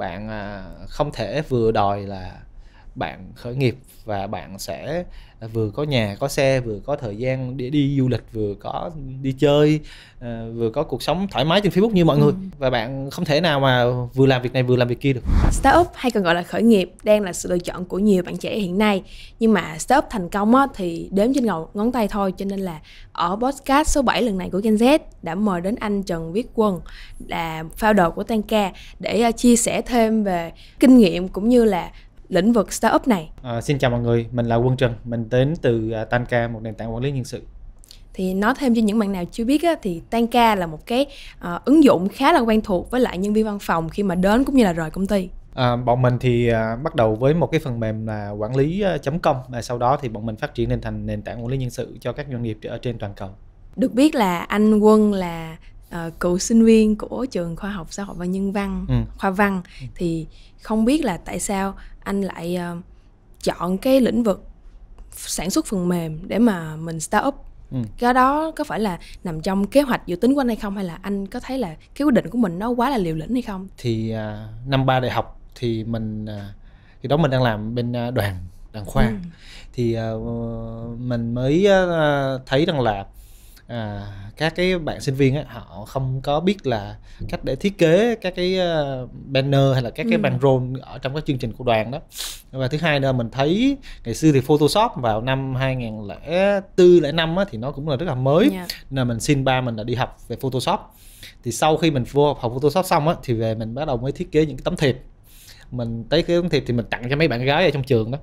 bạn à, không thể vừa đòi là bạn khởi nghiệp và bạn sẽ vừa có nhà có xe vừa có thời gian để đi du lịch vừa có đi chơi ờ, vừa có cuộc sống thoải mái trên facebook như mọi ừ. người và bạn không thể nào mà vừa làm việc này vừa làm việc kia được startup hay còn gọi là khởi nghiệp đang là sự lựa chọn của nhiều bạn trẻ hiện nay nhưng mà startup thành công thì đếm trên ngón, ngón tay thôi cho nên là ở podcast số 7 lần này của Gen Z đã mời đến anh Trần Viết Quân là founder của Tanka để ờ, chia sẻ thêm về kinh nghiệm cũng như là lĩnh vực startup này. À, xin chào mọi người, mình là Quân Trần, mình đến từ à, Tanka, một nền tảng quản lý nhân sự thì nói thêm cho những bạn nào chưa biết á, thì Tanka là một cái uh, ứng dụng khá là quen thuộc với lại nhân viên văn phòng khi mà đến cũng như là rời công ty. À, bọn mình thì à, bắt đầu với một cái phần mềm là quản lý à, chấm công và sau đó thì bọn mình phát triển lên thành nền tảng quản lý nhân sự cho các doanh nghiệp ở trên toàn cầu. Được biết là anh Quân là uh, cựu sinh viên của trường khoa học xã hội và nhân văn ừ. khoa văn ừ. thì không biết là tại sao anh lại uh, chọn cái lĩnh vực sản xuất phần mềm để mà mình start up Ừ. cái đó có phải là nằm trong kế hoạch dự tính của anh hay không hay là anh có thấy là cái quyết định của mình nó quá là liều lĩnh hay không thì uh, năm ba đại học thì mình uh, thì đó mình đang làm bên uh, đoàn đoàn khoa ừ. thì uh, mình mới uh, thấy rằng là à, các cái bạn sinh viên ấy, họ không có biết là cách để thiết kế các cái ờ, banner hay là các ừ. cái bankroll ở trong các chương trình của đoàn đó và thứ hai nữa mình thấy ngày xưa thì Photoshop vào năm 2004 lẻ năm thì nó cũng là rất là mới yeah. Dạ. nên mình xin ba mình là đi học về Photoshop thì sau khi mình vô học Photoshop xong á thì về mình bắt đầu mới thiết kế những cái tấm thiệp mình tới cái tấm thiệp thì mình tặng cho mấy bạn gái ở trong trường đó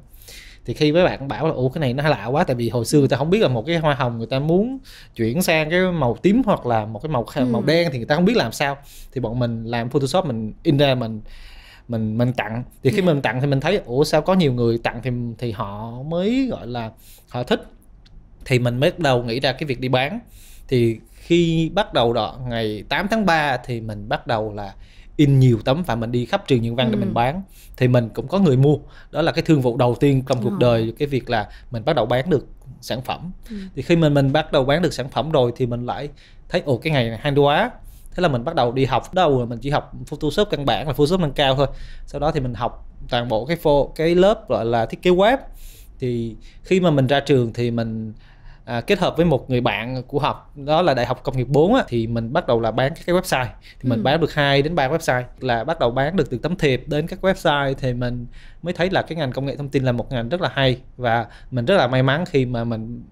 thì khi mấy bạn bảo là ủa cái này nó lạ quá tại vì hồi xưa người ta ừ. không biết là một cái hoa hồng người ta muốn chuyển sang cái màu tím hoặc là một cái màu ừ. màu đen thì người ta không biết làm sao thì bọn mình làm photoshop mình in ra mình mình mình tặng thì khi yeah. Ừ. mình tặng thì mình thấy ủa sao có nhiều người tặng thì thì họ mới gọi là họ thích thì mình mới bắt đầu nghĩ ra cái việc đi bán thì khi bắt đầu đó ngày 8 tháng 3 thì mình bắt đầu là in nhiều tấm và mình đi khắp trường nhân văn ừ. để mình ừ. bán thì mình cũng có người mua đó là cái thương vụ đầu tiên trong cuộc ờ. đời cái việc là mình bắt đầu bán được sản phẩm ừ. thì khi mình mình bắt đầu bán được sản phẩm rồi thì mình lại thấy ồ cái ngày này hang hóa thế là mình bắt đầu đi học đâu là mình chỉ học photoshop căn bản và photoshop nâng cao thôi sau đó thì mình học toàn bộ cái pho cái lớp gọi là thiết kế web thì khi mà mình ra trường thì mình à, kết hợp với một người bạn của học đó là đại học công nghiệp 4 á, thì mình bắt đầu là bán các cái website thì ừ. mình bán được 2 đến 3 website là bắt đầu bán được từ tấm thiệp đến các website thì mình mới thấy là cái ngành công nghệ thông tin là một ngành rất là hay và mình rất là may mắn khi mà mình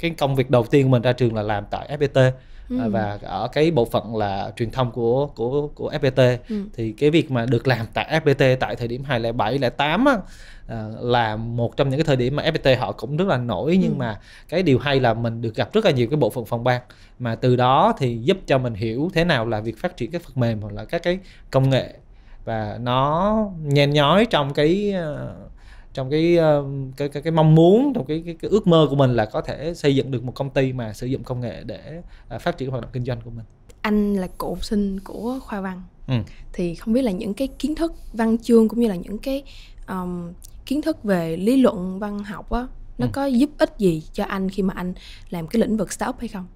cái công việc đầu tiên của mình ra trường là làm tại FPT À, ừ. và ở cái bộ phận là truyền thông của của của FPT ừ. thì cái việc mà được làm tại FPT tại thời điểm 2007 lẻ tám à, là một trong những cái thời điểm mà FPT họ cũng rất là nổi ừ. nhưng mà cái điều hay là mình được gặp rất là nhiều cái bộ phận phòng ban mà từ đó thì giúp cho mình hiểu thế nào là việc phát triển các phần mềm hoặc là các cái công nghệ và nó nhen nhói trong cái à, trong cái ờ, cái cái, cái mong muốn trong cái, cái cái ước mơ của mình là có thể xây dựng được một công ty mà sử dụng công nghệ để à, phát triển hoạt động kinh doanh của mình anh là cựu sinh của khoa văn ừ. thì không biết là những cái kiến thức văn chương cũng như là những cái um, kiến thức về lý luận văn học á nó ừ. có giúp ích gì cho anh khi mà anh làm cái lĩnh vực startup hay không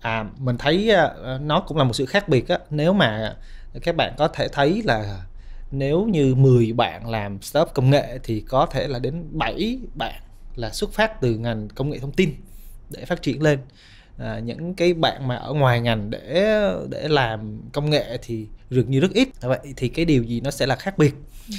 à mình thấy à, nó cũng là một sự khác biệt á nếu mà các bạn có thể thấy là nếu như 10 bạn làm startup công nghệ thì có thể là đến 7 bạn là xuất phát từ ngành công nghệ thông tin để phát triển lên à, những cái bạn mà ở ngoài ngành để để làm công nghệ thì dường như rất ít vậy thì cái điều gì nó sẽ là khác biệt ừ.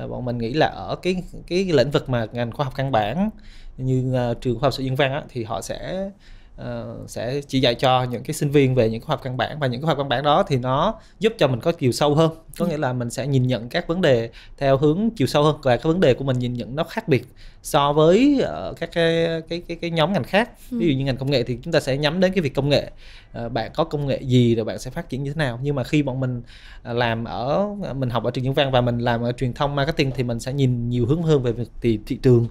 à, bọn mình nghĩ là ở cái cái lĩnh vực mà ngành khoa học căn bản như uh, trường khoa học sự dân văn á, thì họ sẽ Ờ, sẽ chỉ dạy cho những cái sinh viên về những khóa học căn bản và những khóa học căn bản đó thì nó giúp cho mình có chiều sâu hơn có nghĩa là mình sẽ nhìn nhận các vấn đề theo hướng chiều sâu hơn và các vấn đề của mình nhìn nhận nó khác biệt so với ờ, các cái, cái cái cái nhóm ngành khác ừ. ví dụ như ngành công nghệ thì chúng ta sẽ nhắm đến cái việc công nghệ ờ, bạn có công nghệ gì rồi bạn sẽ phát triển như thế nào nhưng mà khi bọn mình làm ở mình học ở trường nhân văn và mình làm ở truyền thông marketing thì mình sẽ nhìn nhiều hướng hơn về việc thị, thị trường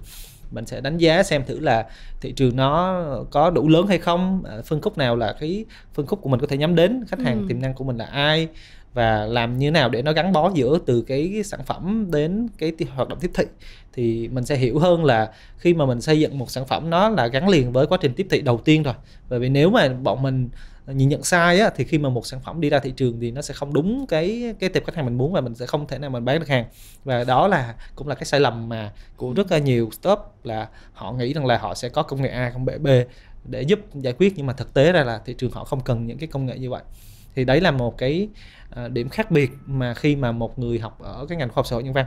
mình sẽ đánh giá xem thử là thị trường nó có đủ lớn hay không à, phân khúc nào là cái phân khúc của mình có thể nhắm đến khách hàng ừ. tiềm năng của mình là ai và làm như nào để nó gắn bó giữa từ cái sản phẩm đến cái hoạt động tiếp thị thì mình sẽ hiểu hơn là khi mà mình xây dựng một sản phẩm nó là gắn liền với quá trình tiếp thị đầu tiên rồi bởi vì nếu mà bọn mình nhìn nhận sai á, thì khi mà một sản phẩm đi ra thị trường thì nó sẽ không đúng cái cái tệp khách hàng mình muốn và mình sẽ không thể nào mình bán được hàng và đó là cũng là cái sai lầm mà của rất là nhiều startup là họ nghĩ rằng là họ sẽ có công nghệ A công nghệ B để giúp giải quyết nhưng mà thực tế ra là thị trường họ không cần những cái công nghệ như vậy thì đấy là một cái à, điểm khác biệt mà khi mà một người học ở cái ngành khoa học xã hội nhân văn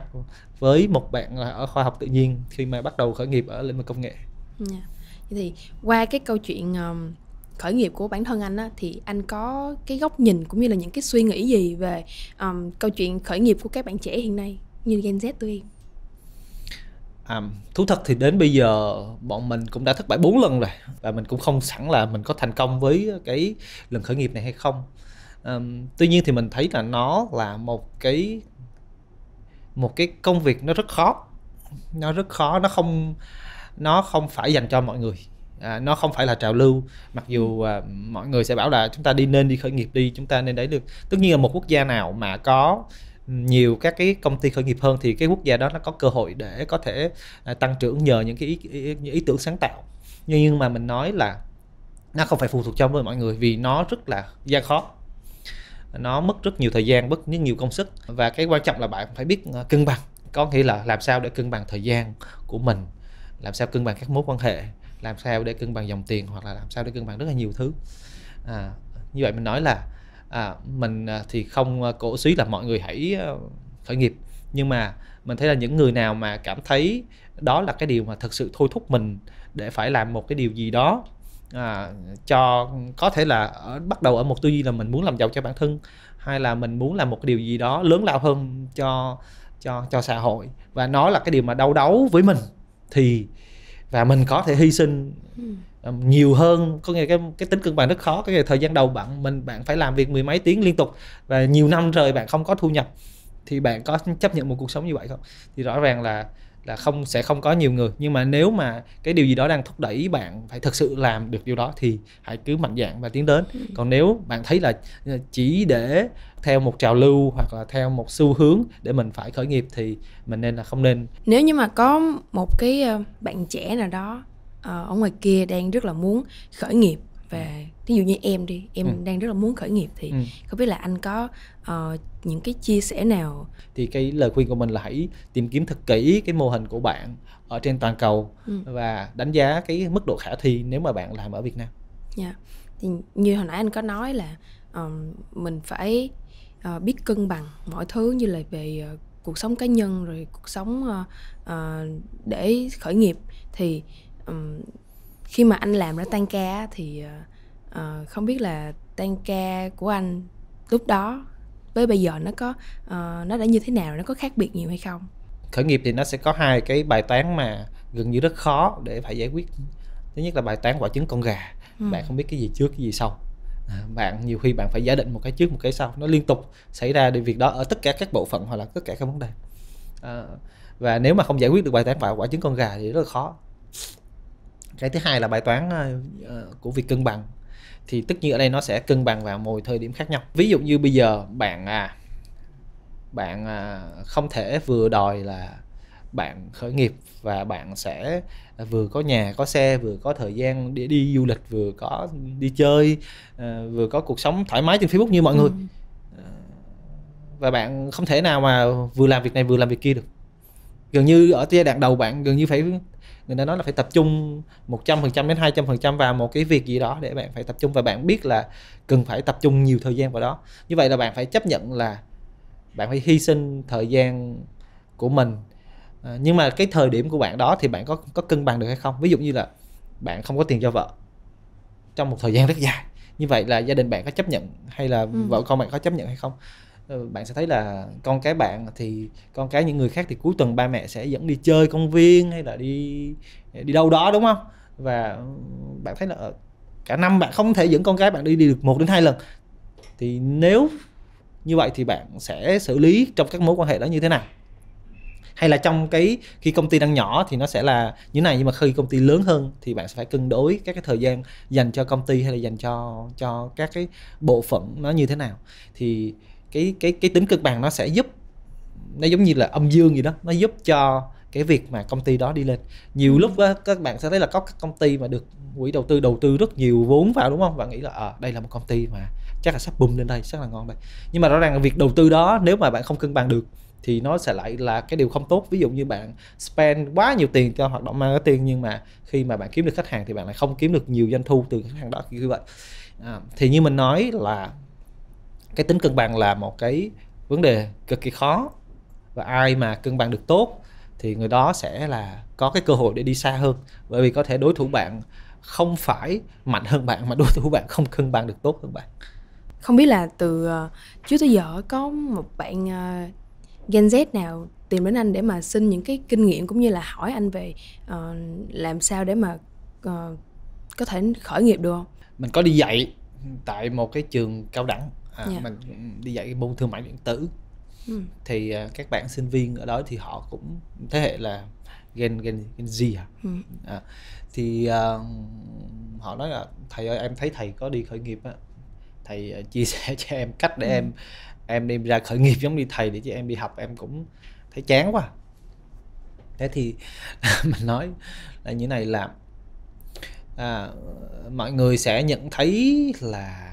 với một bạn là ở khoa học tự nhiên khi mà bắt đầu khởi nghiệp ở lĩnh vực công nghệ dạ. yeah. thì qua cái câu chuyện um, khởi nghiệp của bản thân anh á, thì anh có cái góc nhìn cũng như là những cái suy nghĩ gì về um, câu chuyện khởi nghiệp của các bạn trẻ hiện nay như Gen Z tụi em? À, thú thật thì đến bây giờ bọn mình cũng đã thất bại 4 lần rồi và mình cũng không sẵn là mình có thành công với cái lần khởi nghiệp này hay không. À, tuy nhiên thì mình thấy là nó là một cái một cái công việc nó rất khó, nó rất khó, nó không nó không phải dành cho mọi người à, nó không phải là trào lưu mặc dù ừ. à, mọi người sẽ bảo là chúng ta đi nên đi khởi nghiệp đi chúng ta nên đấy được tất nhiên là một quốc gia nào mà có nhiều các cái công ty khởi nghiệp hơn thì cái quốc gia đó nó có cơ hội để có thể à, tăng trưởng nhờ những cái ý, ý, ý tưởng sáng tạo nhưng, nhưng mà mình nói là nó không phải phụ thuộc trong với mọi người vì nó rất là gian khó nó mất rất nhiều thời gian mất rất nhiều công sức và cái quan trọng là bạn phải biết à, cân bằng có nghĩa là làm sao để cân bằng thời gian của mình làm sao cân bằng các mối quan hệ làm sao để cân bằng dòng tiền hoặc là làm sao để cân bằng rất là nhiều thứ à, như vậy mình nói là à, mình à, thì không à, cổ suý là mọi người hãy à, khởi nghiệp nhưng mà mình thấy là những người nào mà cảm thấy đó là cái điều mà thực sự thôi thúc mình để phải làm một cái điều gì đó à, cho có thể là ở, bắt đầu ở một tư duy là mình muốn làm giàu cho bản thân hay là mình muốn làm một cái điều gì đó lớn lao hơn cho cho cho xã hội và nó là cái điều mà đau đấu với mình thì và mình có thể hy sinh ừ. um, nhiều hơn có nghĩa cái cái tính cân bằng rất khó cái thời gian đầu bạn mình bạn phải làm việc mười mấy tiếng liên tục và nhiều năm rồi bạn không có thu nhập thì bạn có chấp nhận một cuộc sống như vậy không thì rõ ràng là là không sẽ không có nhiều người nhưng mà nếu mà cái điều gì đó đang thúc đẩy bạn phải thực sự làm được điều đó thì hãy cứ mạnh dạn và tiến đến ừ. còn nếu bạn thấy là ờ, chỉ để theo một trào lưu hoặc là theo một xu hướng để mình phải khởi nghiệp thì mình nên là không nên nếu như mà có một cái ờ, bạn trẻ nào đó ờ, ở ngoài kia đang rất là muốn khởi nghiệp về ví ừ. dụ như em đi em ừ. đang rất là muốn khởi nghiệp thì ừ. không biết là anh có uh, những cái chia sẻ nào thì cái lời khuyên của mình là hãy tìm kiếm thật kỹ cái mô hình của bạn ở trên toàn cầu ừ. và đánh giá cái mức độ khả thi nếu mà bạn làm ở Việt Nam. Dạ. Thì như hồi nãy anh có nói là um, mình phải uh, biết cân bằng mọi thứ như là về uh, cuộc sống cá nhân rồi cuộc sống uh, uh, để khởi nghiệp thì um, khi mà anh làm ra tan ca thì uh, không biết là tan ca của anh lúc đó với bây giờ nó có uh, nó đã như thế nào nó có khác biệt nhiều hay không khởi nghiệp thì nó sẽ có hai cái bài toán mà gần như rất khó để phải giải quyết thứ nhất là bài toán quả trứng con gà ừ. bạn không biết cái gì trước cái gì sau à, bạn nhiều khi bạn phải giả định một cái trước một cái sau nó liên tục xảy ra để việc đó ở tất cả các bộ phận hoặc là tất cả các vấn đề à, và nếu mà không giải quyết được bài toán quả, quả trứng con gà thì rất là khó cái thứ hai là bài toán ờ, của việc cân bằng thì tất nhiên ở đây nó sẽ cân bằng vào mỗi thời điểm khác nhau ví dụ như bây giờ bạn à bạn à, không thể vừa đòi là bạn khởi nghiệp và bạn sẽ vừa có nhà có xe vừa có thời gian để đi du lịch vừa có đi chơi à, vừa có cuộc sống thoải mái trên facebook như mọi ừ. người à, và bạn không thể nào mà vừa làm việc này vừa làm việc kia được gần như ở giai đoạn đầu bạn gần như phải người ta nói là phải tập trung 100% đến 200% vào một cái việc gì đó để bạn phải tập trung và bạn biết là cần phải tập trung nhiều thời gian vào đó như vậy là bạn phải chấp nhận là bạn phải hy sinh thời gian của mình à, nhưng mà cái thời điểm của bạn đó thì bạn có có cân bằng được hay không ví dụ như là bạn không có tiền cho vợ trong một thời gian rất dài như vậy là gia đình bạn có chấp nhận hay là ừ. vợ con bạn có chấp nhận hay không Ờ, bạn sẽ thấy là con cái bạn thì con cái những người khác thì cuối tuần ba mẹ sẽ dẫn đi chơi công viên hay là đi đi đâu đó đúng không và bạn thấy là ờ, cả năm bạn không thể dẫn con cái bạn đi đi được một đến hai lần thì nếu như vậy thì bạn sẽ xử lý trong các mối quan hệ đó như thế nào hay là trong cái khi công ty đang nhỏ thì nó sẽ là như này nhưng mà khi công ty lớn hơn thì bạn sẽ phải cân đối các cái thời gian dành cho công ty hay là dành cho cho các cái bộ phận nó như thế nào thì cái cái cái tính cân bằng nó sẽ giúp nó giống như là âm dương gì đó nó giúp cho cái việc mà công ty đó đi lên nhiều lúc đó, các bạn sẽ thấy là có các công ty mà được quỹ đầu tư đầu tư rất nhiều vốn vào đúng không và nghĩ là à, đây là một công ty mà chắc là sắp bùng lên đây chắc là ngon đây nhưng mà rõ ràng là việc đầu tư đó nếu mà bạn không cân bằng được thì nó sẽ lại là cái điều không tốt ví dụ như bạn spend quá nhiều tiền cho hoạt động marketing nhưng mà khi mà bạn kiếm được khách hàng thì bạn lại không kiếm được nhiều doanh thu từ khách hàng đó như vậy à, thì như mình nói là cái tính cân bằng là một cái vấn đề cực kỳ khó và ai mà cân bằng được tốt thì người đó sẽ là có cái cơ hội để đi xa hơn bởi vì có thể đối thủ bạn không phải mạnh hơn bạn mà đối thủ bạn không cân bằng được tốt hơn bạn không biết là từ ờ, trước tới giờ có một bạn ờ, Gen Z nào tìm đến anh để mà xin những cái kinh nghiệm cũng như là hỏi anh về uh, làm sao để mà uh, có thể khởi nghiệp được không? Mình có đi dạy tại một cái trường cao đẳng yeah. À, dạ. mình ừ, đi dạy môn thương mại điện tử ừ. thì uh, các bạn sinh viên ở đó thì họ cũng thế hệ là gen gen gen Z hả? À? Ừ. À, thì uh, họ nói là thầy ơi em thấy thầy có đi khởi nghiệp á, thầy uh, chia sẻ cho em cách để ừ. em em đi ra khởi nghiệp giống như thầy để cho em đi học em cũng thấy chán quá. Thế thì mình nói là như này là à, mọi người sẽ nhận thấy là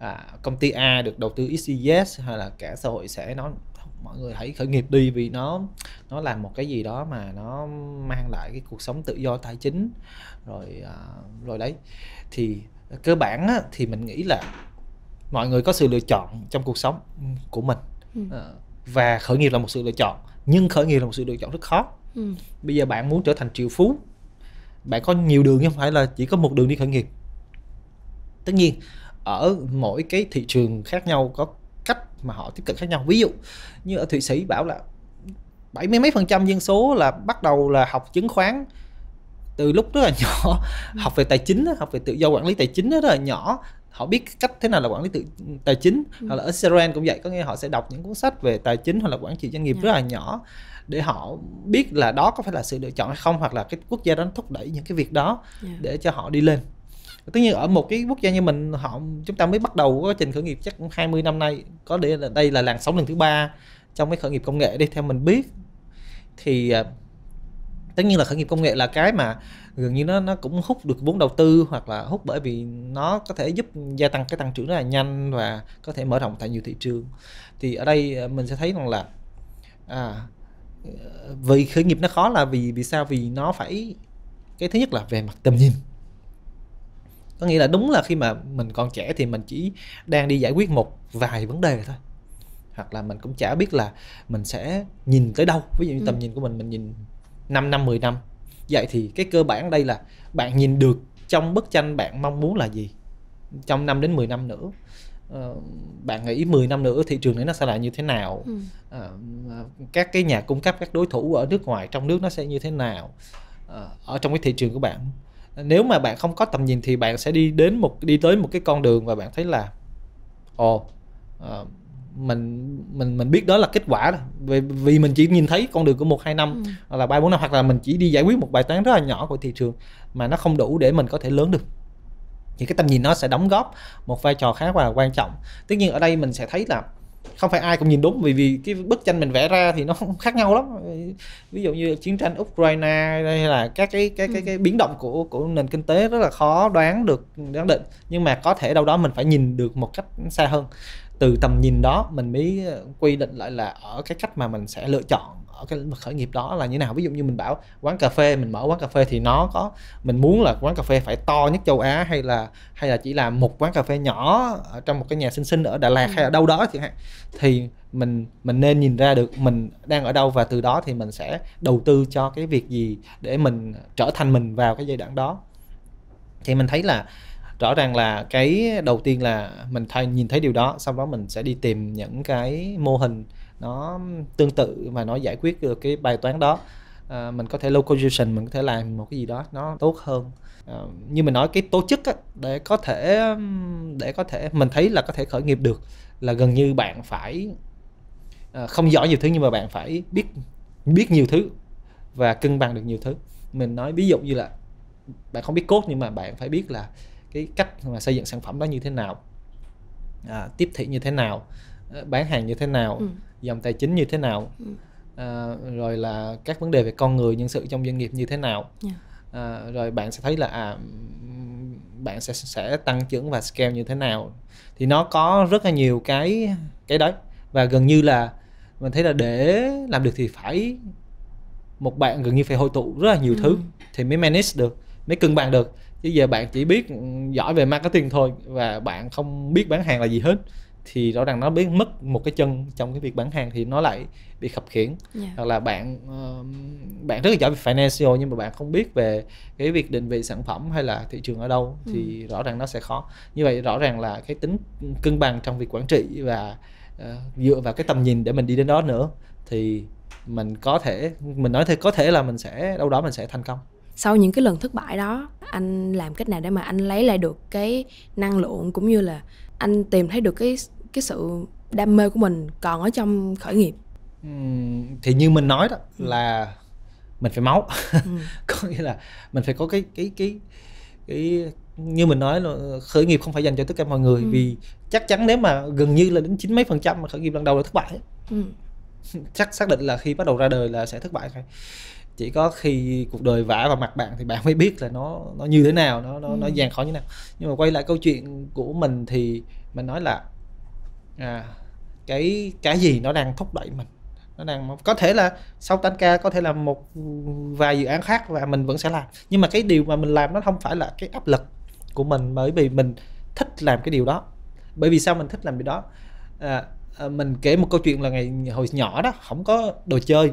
à, công ty A được đầu tư XYZ hay là cả xã hội sẽ nói mọi người hãy khởi nghiệp đi vì nó nó làm một cái gì đó mà nó mang lại cái cuộc sống tự do tài chính rồi à, rồi đấy thì cơ bản á, thì mình nghĩ là mọi người có sự lựa chọn trong cuộc sống của mình ừ. à, và khởi nghiệp là một sự lựa chọn nhưng khởi nghiệp là một sự lựa chọn rất khó ừ. bây giờ bạn muốn trở thành triệu phú bạn có nhiều đường chứ không phải là chỉ có một đường đi khởi nghiệp tất nhiên ở mỗi cái thị trường khác nhau có cách mà họ tiếp cận khác nhau ví dụ như ở thụy sĩ bảo là bảy mươi mấy phần trăm dân số là bắt đầu là học chứng khoán từ lúc rất là nhỏ ừ. học về tài chính học về tự do quản lý tài chính rất là nhỏ họ biết cách thế nào là quản lý tự tài chính ừ. hoặc là Israel cũng vậy có nghĩa họ sẽ đọc những cuốn sách về tài chính hoặc là quản trị doanh nghiệp yeah. Dạ. rất là nhỏ để họ biết là đó có phải là sự lựa chọn hay không hoặc là cái quốc gia đó thúc đẩy những cái việc đó yeah. Dạ. để cho họ đi lên tất nhiên ở một cái quốc gia như mình họ chúng ta mới bắt đầu quá trình khởi nghiệp chắc cũng 20 năm nay có để là đây là làn sóng lần thứ ba trong cái khởi nghiệp công nghệ đi theo mình biết thì à, tất nhiên là khởi nghiệp công nghệ là cái mà gần như nó nó cũng hút được vốn đầu tư hoặc là hút bởi vì nó có thể giúp gia tăng cái tăng trưởng rất là nhanh và có thể mở rộng tại nhiều thị trường thì ở đây à, mình sẽ thấy rằng là à, vì khởi nghiệp nó khó là vì vì sao vì nó phải cái thứ nhất là về mặt tầm nhìn có nghĩa là đúng là khi mà mình còn trẻ thì mình chỉ đang đi giải quyết một vài vấn đề thôi hoặc là mình cũng chả biết là mình sẽ nhìn tới đâu ví dụ như ừ. tầm nhìn của mình mình nhìn 5 năm 10 năm vậy thì cái cơ bản đây là bạn nhìn được trong bức tranh bạn mong muốn là gì trong 5 đến 10 năm nữa ờ, bạn nghĩ 10 năm nữa thị trường này nó sẽ là như thế nào ừ. Ờ, các cái nhà cung cấp các đối thủ ở nước ngoài trong nước nó sẽ như thế nào ờ, ở trong cái thị trường của bạn nếu mà bạn không có tầm nhìn thì bạn sẽ đi đến một đi tới một cái con đường và bạn thấy là ồ oh, uh, mình mình mình biết đó là kết quả rồi vì, vì mình chỉ nhìn thấy con đường của một hai năm ừ. hoặc là ba bốn năm hoặc là mình chỉ đi giải quyết một bài toán rất là nhỏ của thị trường mà nó không đủ để mình có thể lớn được thì cái tầm nhìn nó sẽ đóng góp một vai trò khá là quan trọng tất nhiên ở đây mình sẽ thấy là không phải ai cũng nhìn đúng vì vì cái bức tranh mình vẽ ra thì nó khác nhau lắm ví dụ như chiến tranh ukraine hay là các cái cái cái, cái ừ. biến động của của nền kinh tế rất là khó đoán được đoán định nhưng mà có thể đâu đó mình phải nhìn được một cách xa hơn từ tầm nhìn đó mình mới quy định lại là ở cái cách mà mình sẽ lựa chọn cái lĩnh vực khởi nghiệp đó là như nào ví dụ như mình bảo quán cà phê mình mở quán cà phê thì nó có mình muốn là quán cà phê phải to nhất châu á hay là hay là chỉ là một quán cà phê nhỏ ở trong một cái nhà xinh xinh ở đà lạt ừ. hay ở đâu đó chẳng hạn thì mình mình nên nhìn ra được mình đang ở đâu và từ đó thì mình sẽ đầu tư cho cái việc gì để mình trở thành mình vào cái giai đoạn đó thì mình thấy là rõ ràng là cái đầu tiên là mình thay nhìn thấy điều đó sau đó mình sẽ đi tìm những cái mô hình nó tương tự và nó giải quyết được cái bài toán đó à, mình có thể localization mình có thể làm một cái gì đó nó tốt hơn à, như mình nói cái tổ chức á, để có thể để có thể mình thấy là có thể khởi nghiệp được là gần như bạn phải à, không giỏi nhiều thứ nhưng mà bạn phải biết biết nhiều thứ và cân bằng được nhiều thứ mình nói ví dụ như là bạn không biết cốt nhưng mà bạn phải biết là cái cách mà xây dựng sản phẩm đó như thế nào à, tiếp thị như thế nào bán hàng như thế nào ừ dòng tài chính như thế nào ừ. à, rồi là các vấn đề về con người nhân sự trong doanh nghiệp như thế nào dạ. à, rồi bạn sẽ thấy là à, bạn sẽ sẽ tăng trưởng và scale như thế nào thì nó có rất là nhiều cái cái đấy và gần như là mình thấy là để làm được thì phải một bạn gần như phải hội tụ rất là nhiều ừ. thứ thì mới manage được mới cân bằng được chứ giờ bạn chỉ biết giỏi về marketing thôi và bạn không biết bán hàng là gì hết thì rõ ràng nó biến mất một cái chân trong cái việc bán hàng thì nó lại bị khập khiển yeah. Dạ. hoặc là bạn uh, bạn rất là giỏi về financial nhưng mà bạn không biết về cái việc định vị sản phẩm hay là thị trường ở đâu ừ. thì rõ ràng nó sẽ khó như vậy rõ ràng là cái tính cân bằng trong việc quản trị và uh, dựa vào cái tầm nhìn để mình đi đến đó nữa thì mình có thể mình nói thì có thể là mình sẽ đâu đó mình sẽ thành công sau những cái lần thất bại đó anh làm cách nào để mà anh lấy lại được cái năng lượng cũng như là anh tìm thấy được cái cái sự đam mê của mình còn ở trong khởi nghiệp ừ, thì như mình nói đó ừ. là mình phải máu ừ. có nghĩa là mình phải có cái cái cái cái như mình nói là khởi nghiệp không phải dành cho tất cả mọi người ừ. vì chắc chắn nếu mà gần như là đến chín mấy phần trăm mà khởi nghiệp lần đầu là thất bại ừ. chắc xác định là khi bắt đầu ra đời là sẽ thất bại thôi chỉ có khi cuộc đời vả vào mặt bạn thì bạn mới biết là nó nó như thế nào nó nó ừ. nó gian khó như thế nào nhưng mà quay lại câu chuyện của mình thì mình nói là à, cái cái gì nó đang thúc đẩy mình nó đang có thể là sau tan ca có thể là một vài dự án khác và mình vẫn sẽ làm nhưng mà cái điều mà mình làm nó không phải là cái áp lực của mình bởi vì mình thích làm cái điều đó bởi vì sao mình thích làm điều đó à, à mình kể một câu chuyện là ngày hồi nhỏ đó không có đồ chơi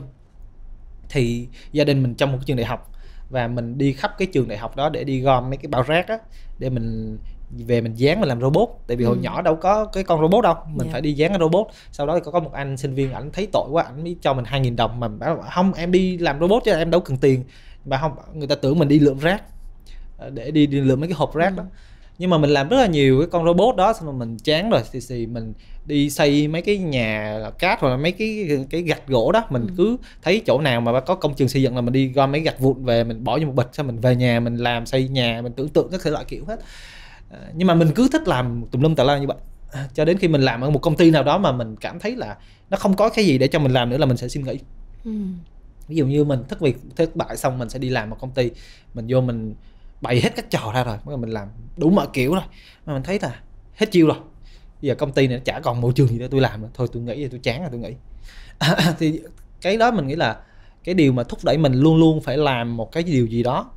thì gia đình mình trong một trường đại học và mình đi khắp cái trường đại học đó để đi gom mấy cái bao rác đó để mình về mình dán mình làm robot tại vì ừ. hồi nhỏ đâu có cái con robot đâu mình yeah. Dạ. phải đi dán cái robot sau đó có có một anh sinh viên ảnh thấy tội quá ảnh mới cho mình hai nghìn đồng mà bảo không em đi làm robot chứ em đâu cần tiền mà không người ta tưởng mình đi lượm rác ờ, để đi, đi lượm mấy cái hộp rác ừ. đó nhưng mà mình làm rất là nhiều cái con robot đó xong rồi mình chán rồi thì, thì mình đi xây mấy cái nhà là cát hoặc là mấy cái cái gạch gỗ đó mình ừ. cứ thấy chỗ nào mà có công trường xây dựng là mình đi gom mấy gạch vụn về mình bỏ vô một bịch xong mình về nhà mình làm xây nhà mình tưởng tượng các thể loại kiểu hết Ờ, nhưng mà mình cứ thích làm tùm lum tà la như vậy ờ, cho đến khi mình làm ở một công ty nào đó mà mình cảm thấy là nó không có cái gì để cho mình làm nữa là mình sẽ xin nghỉ ừ. ví dụ như mình thất việc thất bại xong mình sẽ đi làm một công ty mình vô mình bày hết các trò ra rồi bắt mình làm đủ mọi kiểu rồi mà mình thấy là hết chiêu rồi giờ công ty này nó chả còn môi trường gì để tôi làm nữa. thôi tôi nghĩ tôi chán rồi tôi nghĩ thì cái đó mình nghĩ là cái điều mà thúc đẩy mình luôn luôn phải làm một cái điều gì đó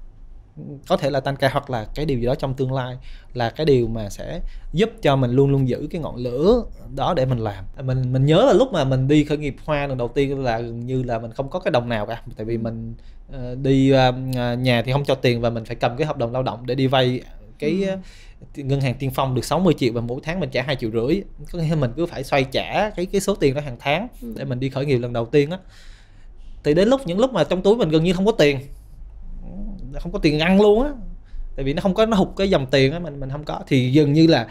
có thể là tăng ca hoặc là cái điều gì đó trong tương lai là cái điều mà sẽ giúp cho mình luôn luôn giữ cái ngọn lửa đó để mình làm mình mình nhớ là lúc mà mình đi khởi nghiệp hoa lần đầu tiên là gần như là mình không có cái đồng nào cả tại vì mình uh, đi uh, nhà thì không cho tiền và mình phải cầm cái hợp đồng lao động để đi vay cái ừ. Ờ, ngân hàng tiên phong được 60 triệu và mỗi tháng mình trả hai triệu rưỡi có nghĩa là mình cứ phải xoay trả cái cái số tiền đó hàng tháng ừ. để mình đi khởi nghiệp lần đầu tiên á thì đến lúc những lúc mà trong túi mình gần như không có tiền không có tiền ăn luôn á tại vì nó không có nó hụt cái dòng tiền á mình mình không có thì dường như là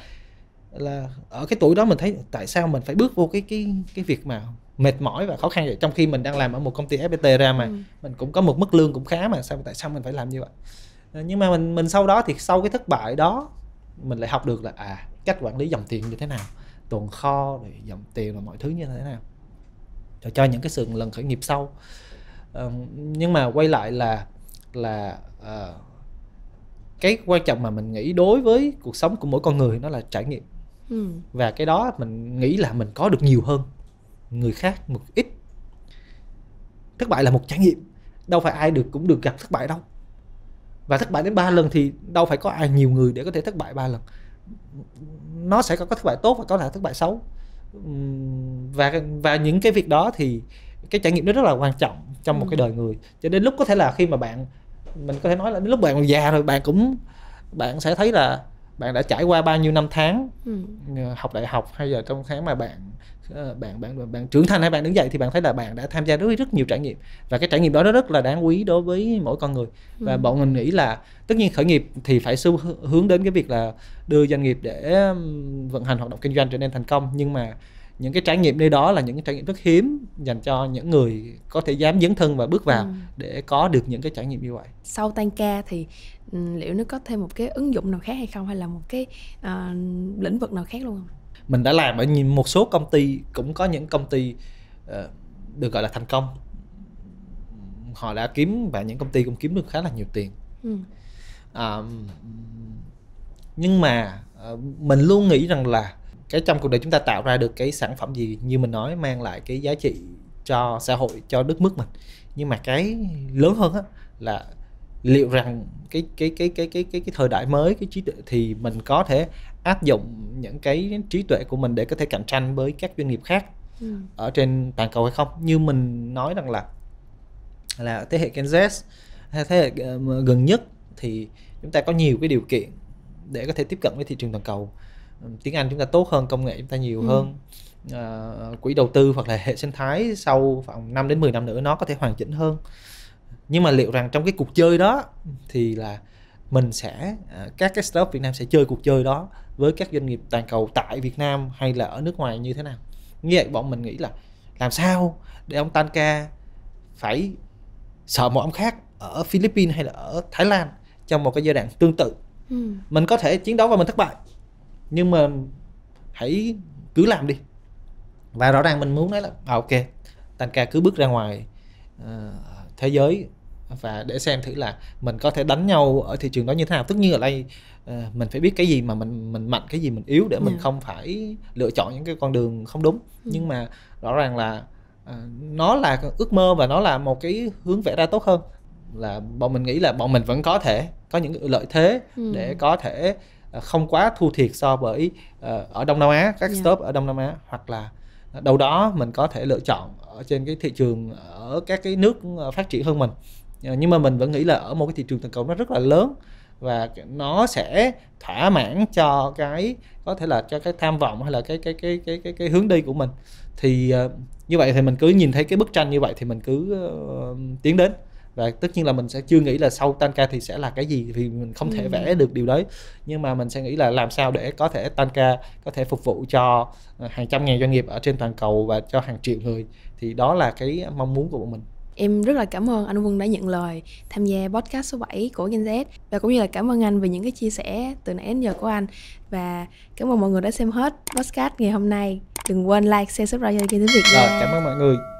là ở cái tuổi đó mình thấy tại sao mình phải bước vô cái cái cái việc mà mệt mỏi và khó khăn vậy trong khi mình đang làm ở một công ty FPT ra mà ừ. mình cũng có một mức lương cũng khá mà sao tại sao mình phải làm như vậy ờ, nhưng mà mình mình sau đó thì sau cái thất bại đó mình lại học được là à cách quản lý dòng tiền như thế nào tồn kho rồi dòng tiền và mọi thứ như thế nào cho cho những cái sự lần khởi nghiệp sau uh, nhưng mà quay lại là là Ờ. cái quan trọng mà mình nghĩ đối với cuộc sống của mỗi con người nó là trải nghiệm ừ. và cái đó mình nghĩ là mình có được nhiều hơn người khác một ít thất bại là một trải nghiệm đâu phải ai được cũng được gặp thất bại đâu và thất bại đến ba lần thì đâu phải có ai nhiều người để có thể thất bại ba lần nó sẽ có thất bại tốt và có là thất bại xấu và và những cái việc đó thì cái trải nghiệm đó rất là quan trọng trong một ừ. cái đời người cho đến lúc có thể là khi mà bạn mình có thể nói là đến lúc bạn còn già rồi bạn cũng bạn sẽ thấy là bạn đã trải qua bao nhiêu năm tháng ừ. học đại học hay giờ trong tháng mà bạn ờ, bạn bạn bạn trưởng thành hay bạn đứng dậy thì bạn thấy là bạn đã tham gia rất rất nhiều trải nghiệm và cái trải nghiệm đó nó rất là đáng quý đối với mỗi con người và ừ. bọn mình nghĩ là tất nhiên khởi nghiệp thì phải xu hướng đến cái việc là đưa doanh nghiệp để vận hành hoạt động kinh doanh trở nên thành công nhưng mà những cái trải nghiệm nơi đó là những cái trải nghiệm rất hiếm dành cho những người có thể dám dấn thân và bước vào ừ. để có được những cái trải nghiệm như vậy sau tan ca thì ừ, liệu nó có thêm một cái ứng dụng nào khác hay không hay là một cái uh, lĩnh vực nào khác luôn không mình đã làm ở một số công ty cũng có những công ty uh, được gọi là thành công họ đã kiếm và những công ty cũng kiếm được khá là nhiều tiền ừ. uh, nhưng mà uh, mình luôn nghĩ rằng là cái trong cuộc đời chúng ta tạo ra được cái sản phẩm gì như mình nói mang lại cái giá trị cho xã hội cho đất nước mình nhưng mà cái lớn hơn á là liệu rằng cái cái cái cái cái cái cái thời đại mới cái trí tuệ thì mình có thể áp dụng những cái trí tuệ của mình để có thể cạnh tranh với các doanh nghiệp khác ừ. ở trên toàn cầu hay không như mình nói rằng là là thế hệ Gen Z hay thế hệ ờ, gần nhất thì chúng ta có nhiều cái điều kiện để có thể tiếp cận với thị trường toàn cầu tiếng Anh chúng ta tốt hơn công nghệ chúng ta nhiều ừ. hơn à, quỹ đầu tư hoặc là hệ sinh thái sau khoảng 5 đến 10 năm nữa nó có thể hoàn chỉnh hơn nhưng mà liệu rằng trong cái cuộc chơi đó thì là mình sẽ à, các cái startup Việt Nam sẽ chơi cuộc chơi đó với các doanh nghiệp toàn cầu tại Việt Nam hay là ở nước ngoài như thế nào như vậy bọn mình nghĩ là làm sao để ông Tanka phải sợ một ông khác ở Philippines hay là ở Thái Lan trong một cái giai đoạn tương tự ừ. mình có thể chiến đấu và mình thất bại nhưng mà hãy cứ làm đi và rõ ràng mình muốn nói là à, ok ca cứ bước ra ngoài uh, thế giới và để xem thử là mình có thể đánh nhau ở thị trường đó như thế nào tất nhiên ở đây uh, mình phải biết cái gì mà mình mình mạnh cái gì mình yếu để yeah. mình dạ. không phải lựa chọn những cái con đường không đúng ừ. nhưng mà rõ ràng là uh, nó là ước mơ và nó là một cái hướng vẽ ra tốt hơn là bọn mình nghĩ là bọn mình vẫn có thể có những lợi thế ừ. để có thể Ờ, không quá thu thiệt so với ờ, ở Đông Nam Á các yeah. Dạ. shop ở Đông Nam Á hoặc là đâu đó mình có thể lựa chọn ở trên cái thị trường ở các cái nước ờ, phát triển hơn mình nhưng mà mình vẫn nghĩ là ở một cái thị trường toàn cầu nó rất là lớn và nó sẽ thỏa mãn cho cái có thể là cho cái tham vọng hay là cái cái cái cái cái, cái hướng đi của mình thì như vậy thì mình cứ nhìn thấy cái bức tranh như vậy thì mình cứ tiến đến và tất nhiên là mình sẽ chưa nghĩ là sau tanka thì sẽ là cái gì vì mình không thể vẽ ừ. được điều đấy nhưng mà mình sẽ nghĩ là làm sao để có thể tanka có thể phục vụ cho ờ, hàng trăm ngàn doanh nghiệp ở trên toàn cầu và cho hàng triệu người thì đó là cái mong muốn của bọn mình Em rất là cảm ơn anh Quân đã nhận lời tham gia podcast số 7 của Gen Z và cũng như là cảm ơn anh về những cái chia sẻ từ nãy đến giờ của anh và cảm ơn mọi người đã xem hết podcast ngày hôm nay. Đừng quên like, share, subscribe cho kênh tiếng Việt. Rồi, cảm ơn mọi người.